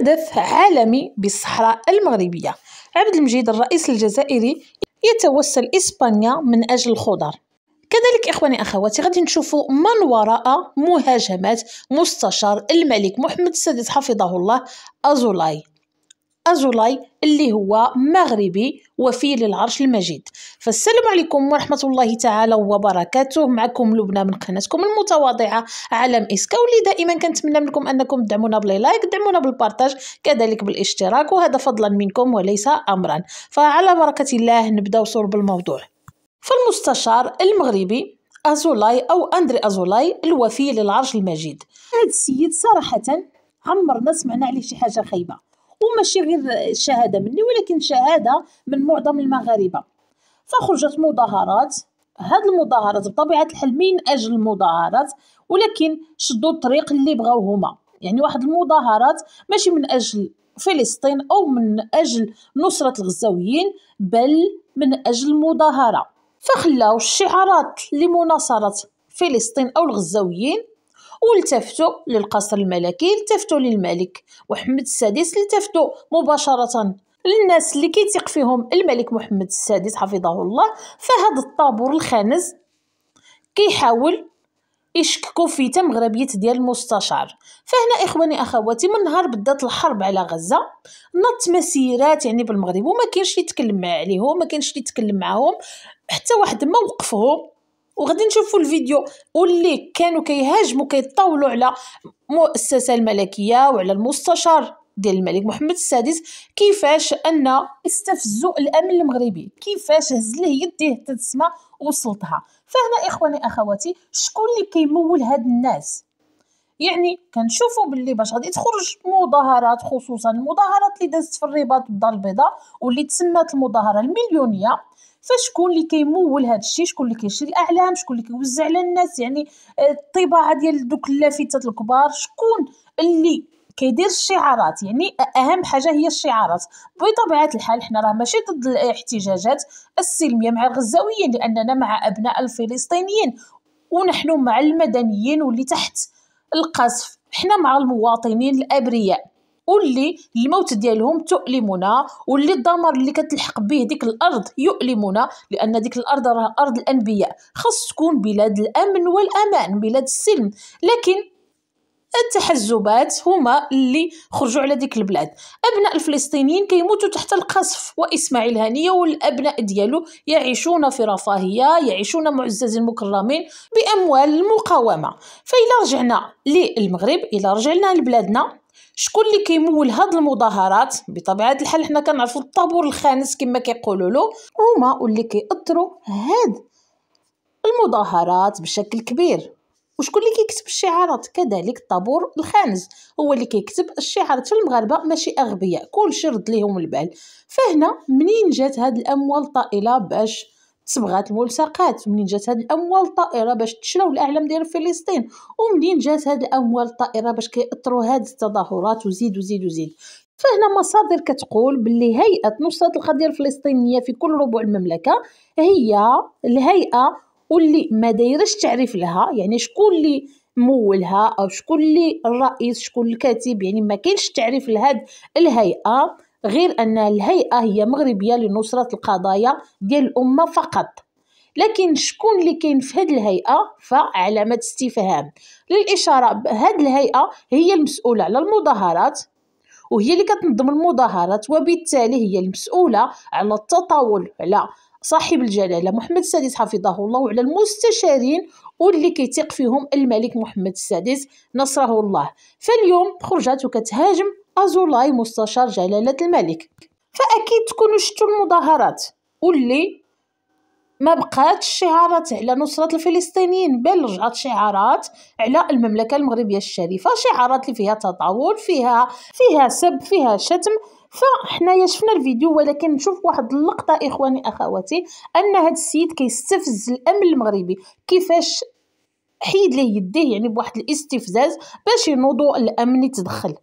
هدف عالمي بالصحراء المغربية عبد المجيد الرئيس الجزائري يتوسل إسبانيا من أجل الخضر كذلك إخواني أخواتي غادي نشوفوا من وراء مهاجمات مستشار الملك محمد السادس حفظه الله أزولاي أزولاي اللي هو مغربي وفي للعرش المجيد فالسلام عليكم ورحمة الله تعالى وبركاته معكم لبنى من قناتكم المتواضعة عالم إسكا واللي دائما كنتمنى منكم أنكم تدعمونا باللايك تدعمونا دعمونا بالبارتاج كذلك بالاشتراك وهذا فضلا منكم وليس أمرا فعلى بركة الله نبدأ صور بالموضوع فالمستشار المغربي أزولاي أو أندري أزولاي الوفي للعرش المجيد هذا السيد صراحة عمرنا سمعنا عليه شي حاجة خايبة ماشي غير شهاده مني ولكن شهاده من معظم المغاربه فخرجت مظاهرات هاد المظاهرات بطبيعه الحال من اجل المظاهرات ولكن شدوا الطريق اللي بغاو هما يعني واحد المظاهرات ماشي من اجل فلسطين او من اجل نصره الغزاويين بل من اجل مظاهره فخلاو الشعارات لمناصره فلسطين او الغزاويين والتفتوا للقصر الملكي التفتوا للملك محمد السادس التفتوا مباشرة للناس اللي كيتيق فيهم الملك محمد السادس حفظه الله فهاد الطابور الخانز كيحاول يشككوا في غربية ديال المستشار فهنا إخواني أخواتي من نهار بدات الحرب على غزة نط مسيرات يعني بالمغرب وما كاينش اللي يتكلم عليهم ما كاينش اللي يتكلم معاهم حتى واحد ما وقفهم وغادي نشوفوا الفيديو واللي كانوا كيهاجموا كيطاولوا على المؤسسه الملكيه وعلى المستشار ديال الملك محمد السادس كيفاش ان استفزوا الامن المغربي كيفاش هز ليه يديه حتى تسمى وصلتها فهنا اخواني اخواتي شكون اللي كيمول هاد الناس يعني كنشوفوا باللي باش غادي تخرج مظاهرات خصوصا المظاهرات اللي دازت في الرباط والدار البيضاء واللي تسمات المظاهره المليونيه فشكون اللي كيمول هذا الشيء شكون اللي كيشري الاعلام شكون اللي كيوزع على الناس يعني آه، الطباعه ديال دوك اللافتات الكبار شكون اللي كيدير الشعارات يعني اهم حاجه هي الشعارات بطبيعه الحال حنا راه ماشي ضد الاحتجاجات السلميه مع الغزاويين لاننا مع ابناء الفلسطينيين ونحن مع المدنيين واللي تحت القصف حنا مع المواطنين الابرياء واللي الموت ديالهم تؤلمنا واللي الدمار اللي كتلحق به ديك الارض يؤلمنا لان ديك الارض راه ارض الانبياء خاص تكون بلاد الامن والامان بلاد السلم لكن التحزبات هما اللي خرجوا على ديك البلاد ابناء الفلسطينيين كيموتوا تحت القصف واسماعيل هنيه والابناء ديالو يعيشون في رفاهيه يعيشون معزز المكرمين باموال المقاومه فإلا رجعنا للمغرب إلا رجعنا لبلادنا شكون اللي كيمول هاد المظاهرات بطبيعه الحال حنا كنعرفوا الطابور الخامس كما كيقولوا له هما واللي كيأثروا هاد المظاهرات بشكل كبير وشكون اللي كيكتب الشعارات كذلك الطابور الخامس هو اللي كيكتب الشعارات المغاربه ماشي اغبياء كلشي رد ليهم البال فهنا منين جات هاد الاموال الطائله باش صبغات الملصقات منين جات هاد الاموال الطائره باش تشراو الاعلام ديال فلسطين ومنين جات هاد الاموال الطائره باش كيطروا هاد التظاهرات وزيد وزيد وزيد فهنا مصادر كتقول باللي هيئه نصره القضيه الفلسطينيه في كل ربوع المملكه هي الهيئه اللي ما دايرش تعريف لها يعني شكون اللي مولها او شكون اللي الرئيس شكون الكاتب يعني ما كاينش تعريف لهاد الهيئه غير ان الهيئه هي مغربيه لنصره القضايا ديال الامه فقط لكن شكون اللي كاين في هذه الهيئه فعلامه استفهام للاشاره هذه الهيئه هي المسؤوله على المظاهرات وهي اللي كتنظم المظاهرات وبالتالي هي المسؤوله على التطاول على صاحب الجلاله محمد السادس حفظه الله وعلى المستشارين واللي كيثيق فيهم الملك محمد السادس نصره الله فاليوم خرجت وكتهاجم ازولاي مستشار جلاله الملك فاكيد تكونوا شفتوا المظاهرات واللي ما بقاتش شعارات على نصرة الفلسطينيين بل رجعت شعارات على المملكة المغربية الشريفة شعارات اللي فيها تطاول فيها فيها سب فيها شتم فحنايا شفنا الفيديو ولكن نشوف واحد اللقطة إخواني أخواتي أن هذا السيد كيستفز الأمن المغربي كيفاش حيد ليه يديه يعني بواحد الاستفزاز باش ينوضوا الأمن يتدخل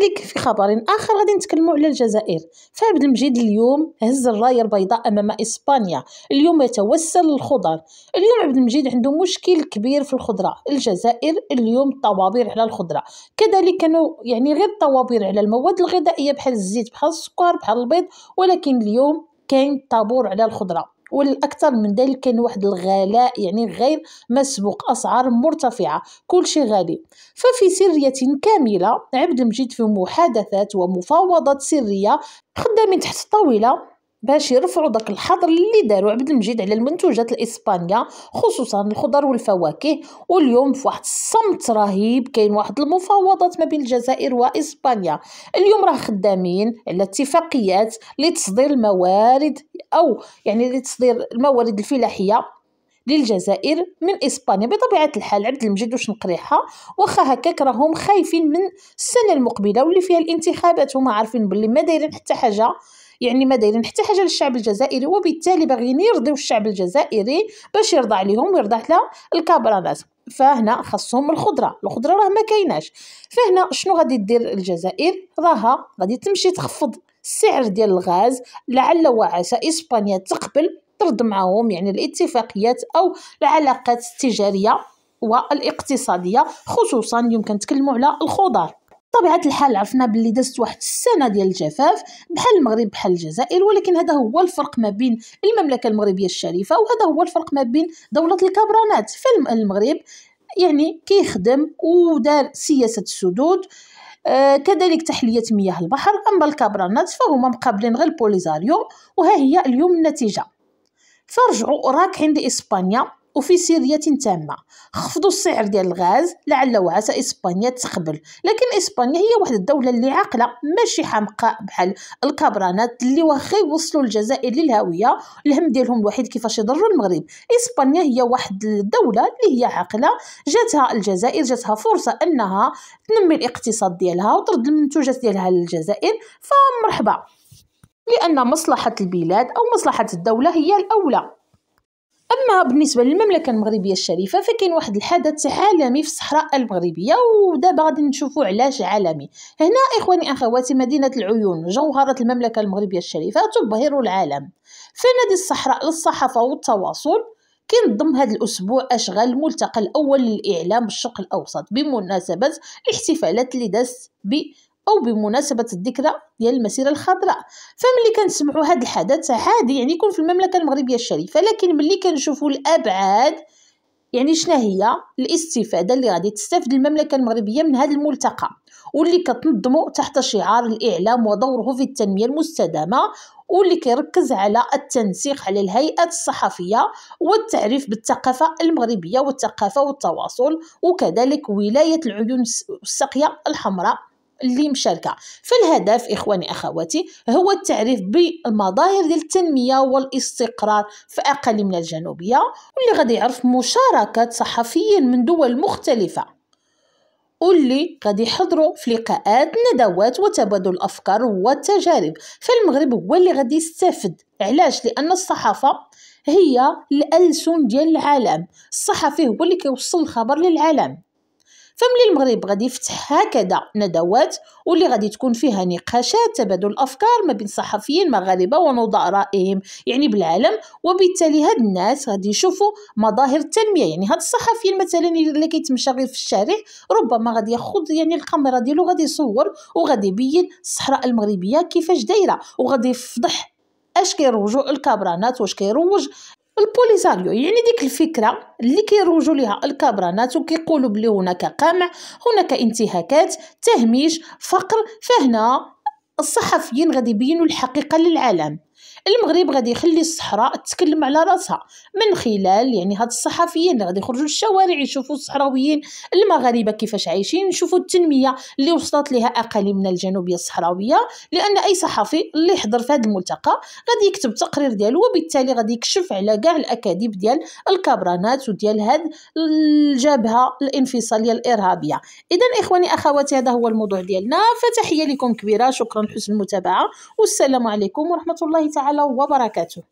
كذلك في خبر آخر غادي نتكلموا على الجزائر فعبد المجيد اليوم هز الراية البيضاء أمام إسبانيا اليوم يتوسل للخضر اليوم عبد المجيد عنده مشكل كبير في الخضرة الجزائر اليوم طوابير على الخضرة كذلك كانوا يعني غير طوابير على المواد الغذائية بحال الزيت بحال السكر بحال البيض ولكن اليوم كاين طابور على الخضره والاكثر من ذلك كاين واحد الغلاء يعني غير مسبوق اسعار مرتفعه كل شيء غالي ففي سريه كامله عبد المجيد في محادثات ومفاوضات سريه خدامين تحت الطاوله باش يرفعوا داك الحظر اللي داروا عبد المجيد على المنتوجات الاسبانيه خصوصا الخضر والفواكه واليوم في واحد الصمت رهيب كاين واحد المفاوضات ما بين الجزائر واسبانيا اليوم راه خدامين على اتفاقيات لتصدير الموارد او يعني لتصدير الموارد الفلاحيه للجزائر من اسبانيا بطبيعه الحال عبد المجيد واش نقريحها واخا هكاك راهم خايفين من السنه المقبله واللي فيها الانتخابات هما عارفين باللي ما دايرين حتى حاجه يعني ما دايرين حتى حاجه للشعب الجزائري وبالتالي باغيين يرضيو الشعب الجزائري باش يرضى عليهم ويرضى على الكابرانات فهنا خاصهم الخضره الخضره راه ما كايناش فهنا شنو غادي دير الجزائر راها غادي تمشي تخفض السعر ديال الغاز لعل وعسى اسبانيا تقبل ترد معاهم يعني الاتفاقيات او العلاقات التجاريه والاقتصاديه خصوصا يمكن تكلموا على الخضار بطبيعه الحال عرفنا باللي دازت واحد السنه ديال الجفاف بحال المغرب بحال الجزائر ولكن هذا هو الفرق ما بين المملكه المغربيه الشريفه وهذا هو الفرق ما بين دوله الكبرانات فالمغرب يعني كيخدم ودار سياسه السدود آه كذلك تحليه مياه البحر اما الكبرانات فهما مقابلين غير البوليزاريو وها هي اليوم النتيجه فرجعوا عند إسبانيا وفي سرية تامة خفضوا السعر ديال الغاز لعل وعسى إسبانيا تقبل لكن إسبانيا هي واحد الدولة اللي عاقلة ماشي حمقاء بحال الكبرانات اللي واخا يوصلوا الجزائر للهوية الهم ديالهم الوحيد كيفاش يضروا المغرب إسبانيا هي واحد الدولة اللي هي عاقلة جاتها الجزائر جاتها فرصة أنها تنمي الاقتصاد ديالها وترد المنتوجات ديالها للجزائر فمرحبا لأن مصلحة البلاد أو مصلحة الدولة هي الأولى أما بالنسبة للمملكة المغربية الشريفة فكاين واحد الحدث عالمي في الصحراء المغربية ودابا غادي نشوفوا علاش عالمي هنا إخواني أخواتي مدينة العيون جوهرة المملكة المغربية الشريفة تبهر العالم فنادي الصحراء للصحافة والتواصل كينظم هذا الأسبوع أشغال الملتقى الأول للإعلام بالشرق الأوسط بمناسبة الاحتفالات اللي دازت ب او بمناسبه الذكرى ديال المسيره الخضراء فملي كنسمعوا هذا الحدث عادي يعني يكون في المملكه المغربيه الشريفه لكن ملي كنشوفوا الابعاد يعني شنو هي الاستفاده اللي غادي تستافد المملكه المغربيه من هذا الملتقى واللي كتنظموا تحت شعار الاعلام ودوره في التنميه المستدامه واللي كيركز على التنسيق على الهيئات الصحفيه والتعريف بالثقافه المغربيه والثقافه والتواصل وكذلك ولايه العيون السقيه الحمراء اللي مشاركه فالهدف اخواني اخواتي هو التعريف بالمظاهر ديال التنميه والاستقرار في اقاليمنا الجنوبيه واللي غادي يعرف مشاركه صحفيين من دول مختلفه واللي غادي يحضروا في لقاءات ندوات وتبادل الافكار والتجارب فالمغرب هو اللي غادي يستافد علاش لان الصحافه هي الالسن ديال العالم الصحفي هو اللي كيوصل الخبر للعالم فملي المغرب غادي يفتح هكذا ندوات واللي غادي تكون فيها نقاشات تبادل الافكار ما بين صحفيين مغاربه ونوضاء رائهم يعني بالعالم وبالتالي هاد الناس غادي يشوفوا مظاهر التنميه يعني هاد الصحفيين مثلا اللي كيتمشى غير في الشارع ربما غادي ياخذ يعني الكاميرا ديالو غادي يصور وغادي يبين الصحراء المغربيه كيفاش دايره وغادي يفضح اش كيروجوا الكابرانات واش كيروج البوليساريو يعني ديك الفكره اللي كيروجوا لها الكابرانات وكيقولوا بلي هناك قمع هناك انتهاكات تهميش فقر فهنا الصحفيين غادي يبينوا الحقيقه للعالم المغرب غادي يخلي الصحراء تتكلم على راسها من خلال يعني هاد الصحفيين اللي غادي يخرجوا للشوارع يشوفوا الصحراويين المغاربه كيفاش عايشين يشوفوا التنميه اللي وصلت لها اقاليمنا الجنوبيه الصحراويه لان اي صحفي اللي يحضر في هذا الملتقى غادي يكتب تقرير ديالو وبالتالي غادي يكشف على كاع الاكاذيب ديال الكبرانات وديال هاد الجبهه الانفصاليه الارهابيه اذا اخواني اخواتي هذا هو الموضوع ديالنا فتحيه لكم كبيره شكرا لحسن المتابعه والسلام عليكم ورحمه الله تعالى تعالى وبركاته